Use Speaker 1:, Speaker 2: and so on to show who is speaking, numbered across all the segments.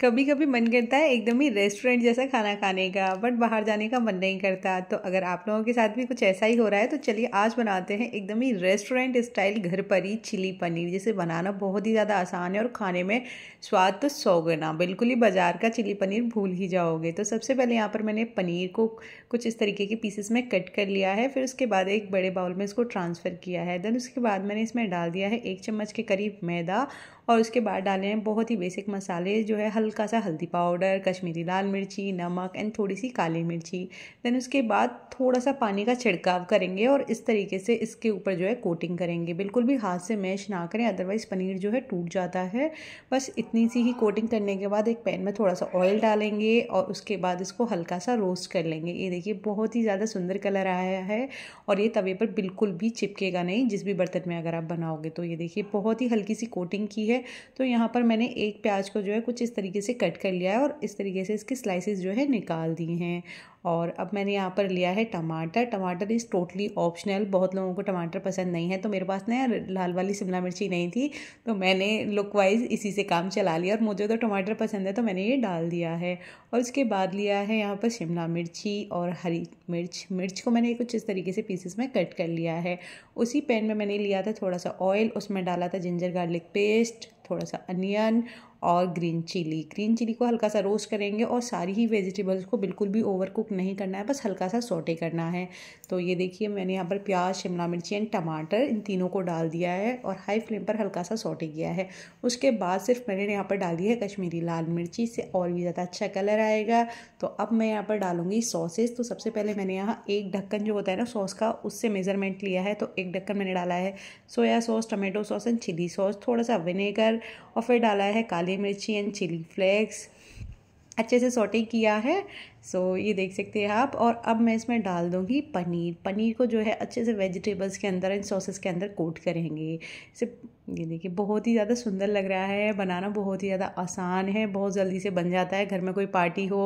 Speaker 1: कभी कभी मन करता है एकदम ही रेस्टोरेंट जैसा खाना खाने का बट बाहर जाने का मन नहीं करता तो अगर आप लोगों के साथ भी कुछ ऐसा ही हो रहा है तो चलिए आज बनाते हैं एकदम ही रेस्टोरेंट स्टाइल घर पर ही चिली पनीर जिसे बनाना बहुत ही ज़्यादा आसान है और खाने में स्वाद तो सौ गुना बिल्कुल ही बाज़ार का चिली पनीर भूल ही जाओगे तो सबसे पहले यहाँ पर मैंने पनीर को कुछ इस तरीके के पीसेस में कट कर लिया है फिर उसके बाद एक बड़े बाउल में इसको ट्रांसफ़र किया है देन उसके बाद मैंने इसमें डाल दिया है एक चम्मच के करीब मैदा और उसके बाद डाले हैं बहुत ही बेसिक मसाले जो है हल्का सा हल्दी पाउडर कश्मीरी लाल मिर्ची नमक एंड थोड़ी सी काली मिर्ची देन उसके बाद थोड़ा सा पानी का छिड़काव करेंगे और इस तरीके से इसके ऊपर जो है कोटिंग करेंगे बिल्कुल भी हाथ से मैश ना करें अदरवाइज़ पनीर जो है टूट जाता है बस इतनी सी ही कोटिंग करने के बाद एक पैन में थोड़ा सा ऑयल डालेंगे और उसके बाद इसको हल्का सा रोस्ट कर लेंगे ये देखिए बहुत ही ज़्यादा सुंदर कलर आया है और ये तवे पर बिल्कुल भी चिपकेगा नहीं जिस भी बर्तन में अगर आप बनाओगे तो ये देखिए बहुत ही हल्की सी कोटिंग की है है तो यहाँ पर मैंने एक प्याज को जो है कुछ इस तरीके से कट कर लिया है और इस तरीके से इसकी स्लाइसिस जो है निकाल दी हैं और अब मैंने यहाँ पर लिया है टमाटर टमाटर इज़ टोटली ऑप्शनल बहुत लोगों को टमाटर पसंद नहीं है तो मेरे पास ना लाल वाली शिमला मिर्ची नहीं थी तो मैंने लुक वाइज इसी से काम चला लिया और मुझे तो टमाटर पसंद है तो मैंने ये डाल दिया है और उसके बाद लिया है यहाँ पर शिमला मिर्ची और हरी मिर्च मिर्च को मैंने कुछ इस तरीके से पीसेस में कट कर लिया है उसी पैन में मैंने लिया था थोड़ा सा ऑयल उसमें डाला था जिंजर गार्लिक पेस्ट थोड़ा सा अनियन और ग्रीन चिली ग्रीन चिली को हल्का सा रोस्ट करेंगे और सारी ही वेजिटेबल्स को बिल्कुल भी ओवर कुक नहीं करना है बस हल्का सा सोटे करना है तो ये देखिए मैंने यहाँ पर प्याज शिमला मिर्ची एंड टमाटर इन तीनों को डाल दिया है और हाई फ्लेम पर हल्का सा सोटे किया है उसके बाद सिर्फ मैंने यहाँ पर डाली है कश्मीरी लाल मिर्ची इससे और भी ज़्यादा अच्छा कलर आएगा तो अब मैं यहाँ पर डालूंगी सॉसेज तो सबसे पहले मैंने यहाँ एक ढक्कन जो होता है ना सॉस का उससे मेज़रमेंट लिया है तो एक ढक्कन मैंने डाला है soya sauce tomato sauce and chilli sauce थोड़ा सा विनेगर और फिर डाला है काली Thai mirchi and chili flakes अच्छे से सोटे किया है सो so, ये देख सकते हैं आप और अब मैं इसमें डाल दूँगी पनीर पनीर को जो है अच्छे से वेजिटेबल्स के अंदर एंड सॉसेस के अंदर कोट करेंगे इसे ये देखिए बहुत ही ज़्यादा सुंदर लग रहा है बनाना बहुत ही ज़्यादा आसान है बहुत जल्दी से बन जाता है घर में कोई पार्टी हो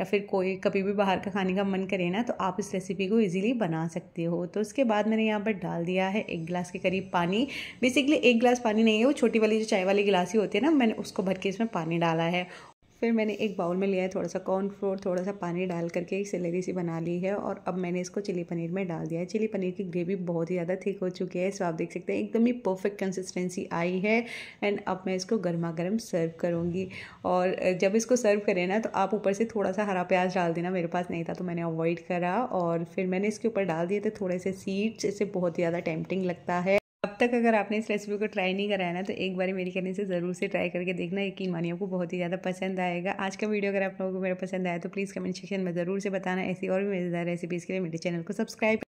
Speaker 1: या फिर कोई कभी भी बाहर का खाने का मन करे ना तो आप इस रेसिपी को ईजिली बना सकते हो तो उसके बाद मैंने यहाँ पर डाल दिया है एक गिलास के करीब पानी बेसिकली एक गिलास पानी नहीं है वो छोटी वाली जो चाय वाली गिलास ही होती है ना मैंने उसको भर के इसमें पानी डाला है फिर मैंने एक बाउल में लिया है थोड़ा सा कॉर्न फ्लोर थोड़ा सा पानी डाल करके एक सिलेरी सी बना ली है और अब मैंने इसको चिली पनीर में डाल दिया है चिली पनीर की ग्रेवी बहुत ही ज़्यादा थिक हो चुकी है सो आप देख सकते हैं एकदम ही परफेक्ट कंसिस्टेंसी आई है एंड अब मैं इसको गर्मा गर्म सर्व करूँगी और जब इसको सर्व करें ना तो आप ऊपर से थोड़ा सा हरा प्याज डाल देना मेरे पास नहीं था तो मैंने अवॉइड करा और फिर मैंने इसके ऊपर डाल दिए थे थोड़े से सीड्स इससे बहुत ही ज़्यादा टेम्पटिंग लगता है अब तक अगर आपने इस रेसिपी को ट्राई नहीं कराया ना तो एक बार मेरी कहने से ज़रूर से ट्राई करके देखना यकीन मानिए आपको बहुत ही ज़्यादा पसंद आएगा आज का वीडियो अगर आप लोगों को मेरा पसंद आया तो प्लीज़ कमेंट सेक्शन में ज़रूर से बताना ऐसी और भी मज़ेदार रेसिपीज़ के लिए मेरे चैनल को सब्सक्राइब